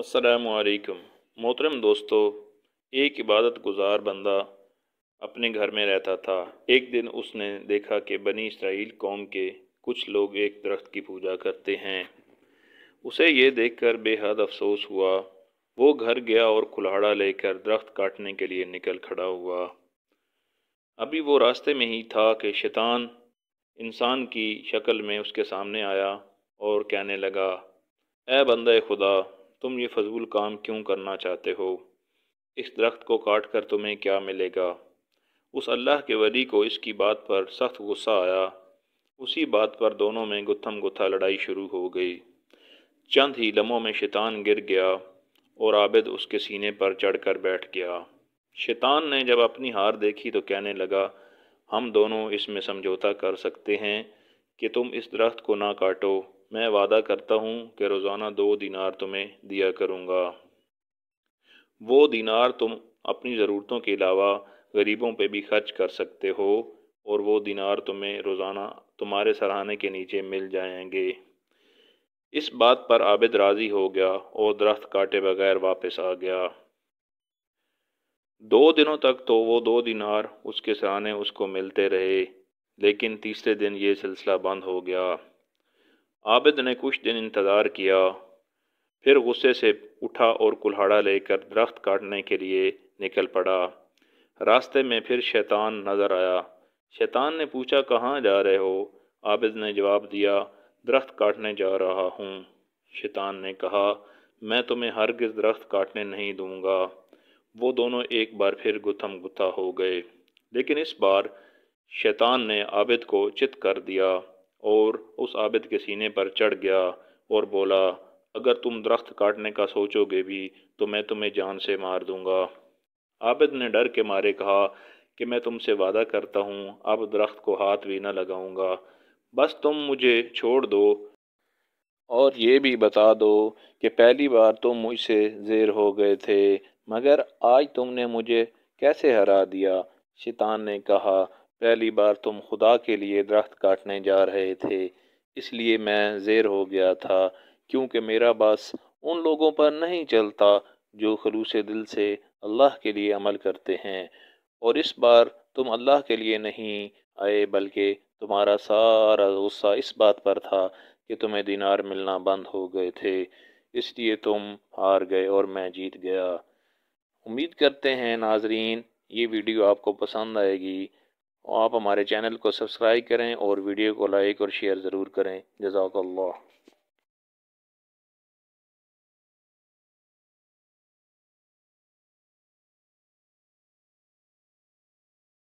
असलकम मोहतरम दोस्तों एक इबादत गुजार बंदा अपने घर में रहता था एक दिन उसने देखा कि बनी इसराइल कौम के कुछ लोग एक दरख्त की पूजा करते हैं उसे ये देखकर बेहद अफसोस हुआ वो घर गया और कुल्हाड़ा लेकर दरख्त काटने के लिए निकल खड़ा हुआ अभी वो रास्ते में ही था कि शैतान इंसान की शक्ल में उसके सामने आया और कहने लगा ए बंद खुदा तुम ये फजूल काम क्यों करना चाहते हो इस दरख्त को काट कर तुम्हें क्या मिलेगा उस अल्लाह के वली को इसकी बात पर सख्त गुस्सा आया उसी बात पर दोनों में गुत्थम गुत्था लड़ाई शुरू हो गई चंद ही लम्हों में शैतान गिर गया और आबिद उसके सीने पर चढ़कर बैठ गया शैतान ने जब अपनी हार देखी तो कहने लगा हम दोनों इसमें समझौता कर सकते हैं कि तुम इस दरख्त को ना काटो मैं वादा करता हूँ कि रोज़ाना दो दिनार तुम्हें दिया करूँगा वो दिनार तुम अपनी ज़रूरतों के अलावा गरीबों पे भी खर्च कर सकते हो और वो दिनार तुम्हें रोज़ाना तुम्हारे सराहने के नीचे मिल जाएंगे इस बात पर आबिद राज़ी हो गया और दरख्त काटे बगैर वापस आ गया दो दिनों तक तो वो दो दिनार उसके सराहने उसको मिलते रहे लेकिन तीसरे दिन ये सिलसिला बंद हो गया आबिद ने कुछ दिन इंतज़ार किया फिर गुस्से से उठा और कुल्हाड़ा लेकर दरख्त काटने के लिए निकल पड़ा रास्ते में फिर शैतान नज़र आया शैतान ने पूछा कहाँ जा रहे हो आबिद ने जवाब दिया दरख्त काटने जा रहा हूँ शैतान ने कहा मैं तुम्हें हरगिज़ दरख्त काटने नहीं दूँगा वो दोनों एक बार फिर गुथम गुथा हो गए लेकिन इस बार शैतान ने आबिद को चित कर दिया और उस आबिद के सीने पर चढ़ गया और बोला अगर तुम दरख्त काटने का सोचोगे भी तो मैं तुम्हें जान से मार दूंगा आबिद ने डर के मारे कहा कि मैं तुमसे वादा करता हूँ अब दरख्त को हाथ भी न लगाऊंगा बस तुम मुझे छोड़ दो और ये भी बता दो कि पहली बार तुम मुझसे जेर हो गए थे मगर आज तुमने मुझे कैसे हरा दिया शैतान ने कहा पहली बार तुम खुदा के लिए दरख्त काटने जा रहे थे इसलिए मैं जेर हो गया था क्योंकि मेरा बस उन लोगों पर नहीं चलता जो खलूस दिल से अल्लाह के लिए अमल करते हैं और इस बार तुम अल्लाह के लिए नहीं आए बल्कि तुम्हारा सारा गुस्सा इस बात पर था कि तुम्हें दिनार मिलना बंद हो गए थे इसलिए तुम हार गए और मैं जीत गया उम्मीद करते हैं नाजरीन ये वीडियो आपको पसंद आएगी आप हमारे चैनल को सब्सक्राइब करें और वीडियो को लाइक और शेयर ज़रूर करें जजाकल्ला